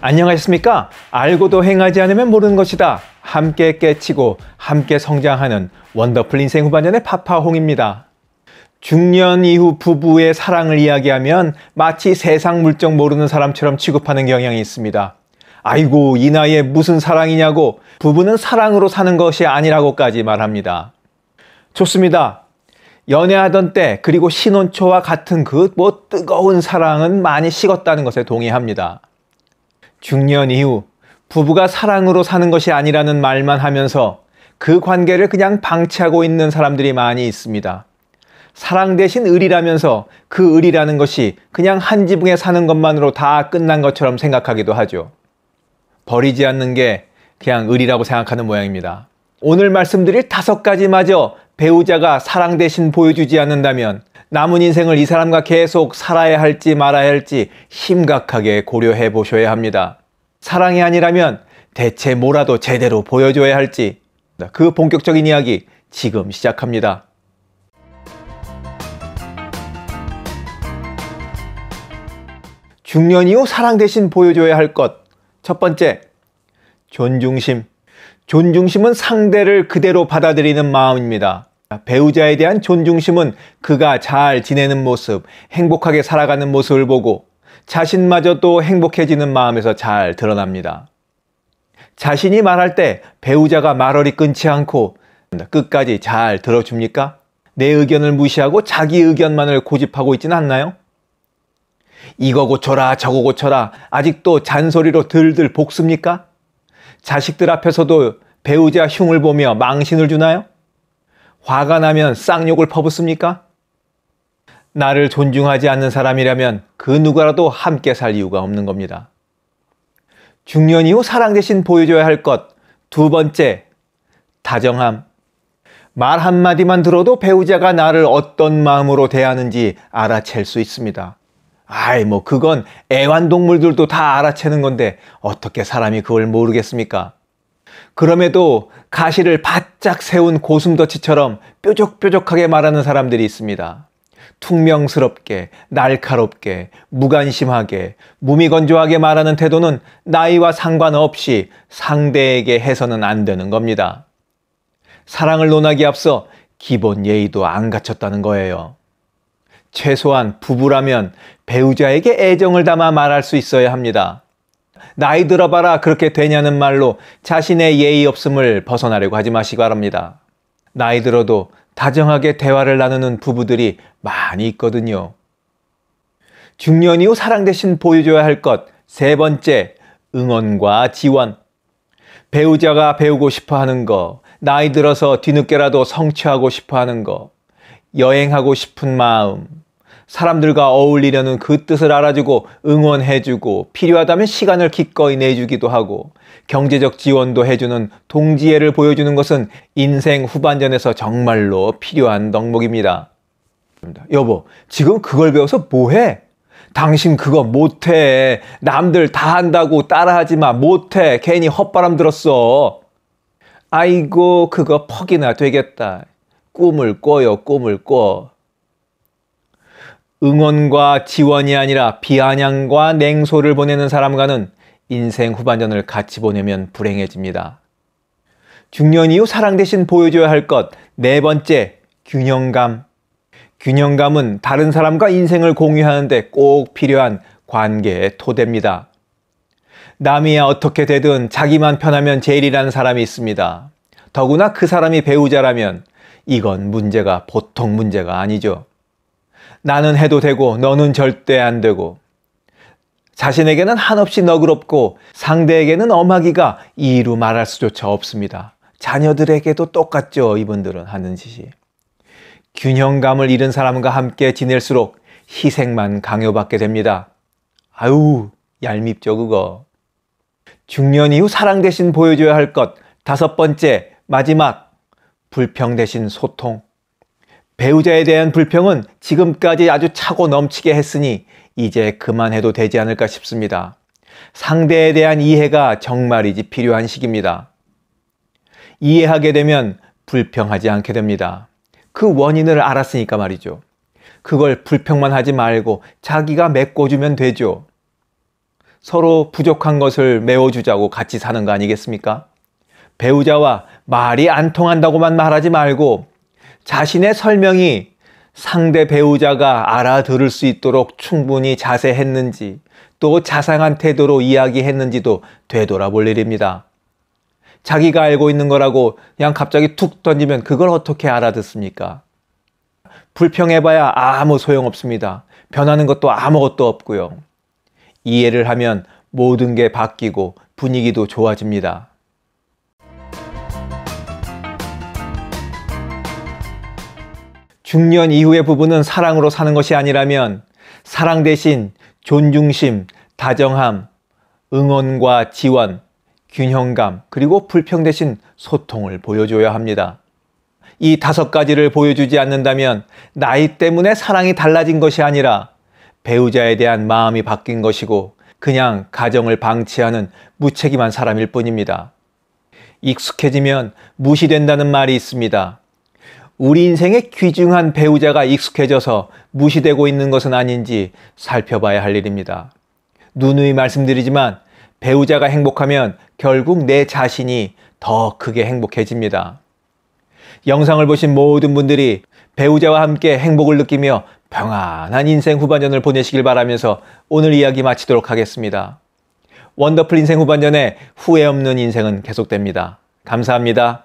안녕하셨습니까? 알고도 행하지 않으면 모르는 것이다. 함께 깨치고 함께 성장하는 원더풀 인생 후반전의 파파홍입니다. 중년 이후 부부의 사랑을 이야기하면 마치 세상 물정 모르는 사람처럼 취급하는 경향이 있습니다. 아이고, 이 나이에 무슨 사랑이냐고 부부는 사랑으로 사는 것이 아니라고까지 말합니다. 좋습니다. 연애하던 때 그리고 신혼초와 같은 그 뭐 뜨거운 사랑은 많이 식었다는 것에 동의합니다. 중년 이후 부부가 사랑으로 사는 것이 아니라는 말만 하면서 그 관계를 그냥 방치하고 있는 사람들이 많이 있습니다. 사랑 대신 을이라면서 그 을이라는 것이 그냥 한 지붕에 사는 것만으로 다 끝난 것처럼 생각하기도 하죠. 버리지 않는 게 그냥 을이라고 생각하는 모양입니다. 오늘 말씀드릴 다섯 가지마저 배우자가 사랑 대신 보여주지 않는다면 남은 인생을 이 사람과 계속 살아야 할지 말아야 할지 심각하게 고려해 보셔야 합니다. 사랑이 아니라면 대체 뭐라도 제대로 보여줘야 할지 그 본격적인 이야기 지금 시작합니다. 중년 이후 사랑 대신 보여줘야 할 것. 첫 번째, 존중심. 존중심은 상대를 그대로 받아들이는 마음입니다. 배우자에 대한 존중심은 그가 잘 지내는 모습, 행복하게 살아가는 모습을 보고 자신마저도 행복해지는 마음에서 잘 드러납니다. 자신이 말할 때 배우자가 말어리 끊지 않고 끝까지 잘 들어줍니까? 내 의견을 무시하고 자기 의견만을 고집하고 있진 않나요? 이거 고쳐라 저거 고쳐라 아직도 잔소리로 들들 볶습니까? 자식들 앞에서도 배우자 흉을 보며 망신을 주나요? 화가 나면 쌍욕을 퍼붓습니까? 나를 존중하지 않는 사람이라면 그 누구라도 함께 살 이유가 없는 겁니다. 중년 이후 사랑 대신 보여줘야 할 것. 두 번째, 다정함. 말 한마디만 들어도 배우자가 나를 어떤 마음으로 대하는지 알아챌 수 있습니다. 아이, 뭐, 그건 애완동물들도 다 알아채는 건데 어떻게 사람이 그걸 모르겠습니까? 그럼에도 가시를 바짝 세운 고슴도치처럼 뾰족뾰족하게 말하는 사람들이 있습니다. 퉁명스럽게, 날카롭게, 무관심하게, 무미건조하게 말하는 태도는 나이와 상관없이 상대에게 해서는 안 되는 겁니다. 사랑을 논하기 앞서 기본 예의도 안 갖췄다는 거예요. 최소한 부부라면 배우자에게 애정을 담아 말할 수 있어야 합니다. 나이 들어봐라 그렇게 되냐는 말로 자신의 예의 없음을 벗어나려고 하지 마시기 바랍니다. 나이 들어도 다정하게 대화를 나누는 부부들이 많이 있거든요. 중년 이후 사랑 대신 보여줘야 할 것 세 번째, 응원과 지원. 배우자가 배우고 싶어 하는 거, 나이 들어서 뒤늦게라도 성취하고 싶어 하는 거, 여행하고 싶은 마음, 사람들과 어울리려는 그 뜻을 알아주고 응원해주고 필요하다면 시간을 기꺼이 내주기도 하고 경제적 지원도 해주는 동지애를 보여주는 것은 인생 후반전에서 정말로 필요한 덕목입니다. 여보, 지금 그걸 배워서 뭐해? 당신 그거 못해. 남들 다 한다고 따라하지 마. 못해. 괜히 헛바람 들었어. 아이고, 그거 퍽이나 되겠다. 꿈을 꿔요, 꿈을 꿔. 응원과 지원이 아니라 비아냥과 냉소를 보내는 사람과는 인생 후반전을 같이 보내면 불행해집니다. 중년 이후 사랑 대신 보여줘야 할 것 네 번째 균형감. 균형감은 다른 사람과 인생을 공유하는데 꼭 필요한 관계의 토대입니다. 남이야 어떻게 되든 자기만 편하면 제일이라는 사람이 있습니다. 더구나 그 사람이 배우자라면 이건 문제가 보통 문제가 아니죠. 나는 해도 되고 너는 절대 안 되고 자신에게는 한없이 너그럽고 상대에게는 엄하기가 이루 말할 수조차 없습니다. 자녀들에게도 똑같죠. 이분들은 하는 짓이. 균형감을 잃은 사람과 함께 지낼수록 희생만 강요받게 됩니다. 아유, 얄밉죠, 그거. 중년 이후 사랑 대신 보여줘야 할 것. 다섯 번째, 마지막, 불평 대신 소통. 배우자에 대한 불평은 지금까지 아주 차고 넘치게 했으니 이제 그만해도 되지 않을까 싶습니다. 상대에 대한 이해가 정말이지 필요한 시기입니다. 이해하게 되면 불평하지 않게 됩니다. 그 원인을 알았으니까 말이죠. 그걸 불평만 하지 말고 자기가 메꿔주면 되죠. 서로 부족한 것을 메워주자고 같이 사는 거 아니겠습니까? 배우자와 말이 안 통한다고만 말하지 말고 자신의 설명이 상대 배우자가 알아들을 수 있도록 충분히 자세했는지 또 자상한 태도로 이야기했는지도 되돌아볼 일입니다. 자기가 알고 있는 거라고 그냥 갑자기 툭 던지면 그걸 어떻게 알아듣습니까? 불평해봐야 아무 소용없습니다. 변하는 것도 아무것도 없고요. 이해를 하면 모든 게 바뀌고 분위기도 좋아집니다. 중년 이후의 부부는 사랑으로 사는 것이 아니라면 사랑 대신 존중심, 다정함, 응원과 지원, 균형감, 그리고 불평 대신 소통을 보여줘야 합니다. 이 다섯 가지를 보여주지 않는다면 나이 때문에 사랑이 달라진 것이 아니라 배우자에 대한 마음이 바뀐 것이고 그냥 가정을 방치하는 무책임한 사람일 뿐입니다. 익숙해지면 무시된다는 말이 있습니다. 우리 인생의 귀중한 배우자가 익숙해져서 무시되고 있는 것은 아닌지 살펴봐야 할 일입니다. 누누이 말씀드리지만 배우자가 행복하면 결국 내 자신이 더 크게 행복해집니다. 영상을 보신 모든 분들이 배우자와 함께 행복을 느끼며 평안한 인생 후반전을 보내시길 바라면서 오늘 이야기 마치도록 하겠습니다. 원더풀 인생 후반전에 후회 없는 인생은 계속됩니다. 감사합니다.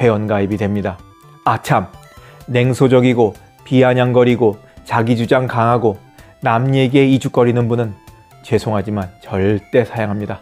회원가입이 됩니다. 아 참, 냉소적이고 비아냥거리고 자기주장 강하고 남 얘기에 이죽거리는 분은 죄송하지만 절대 사양합니다.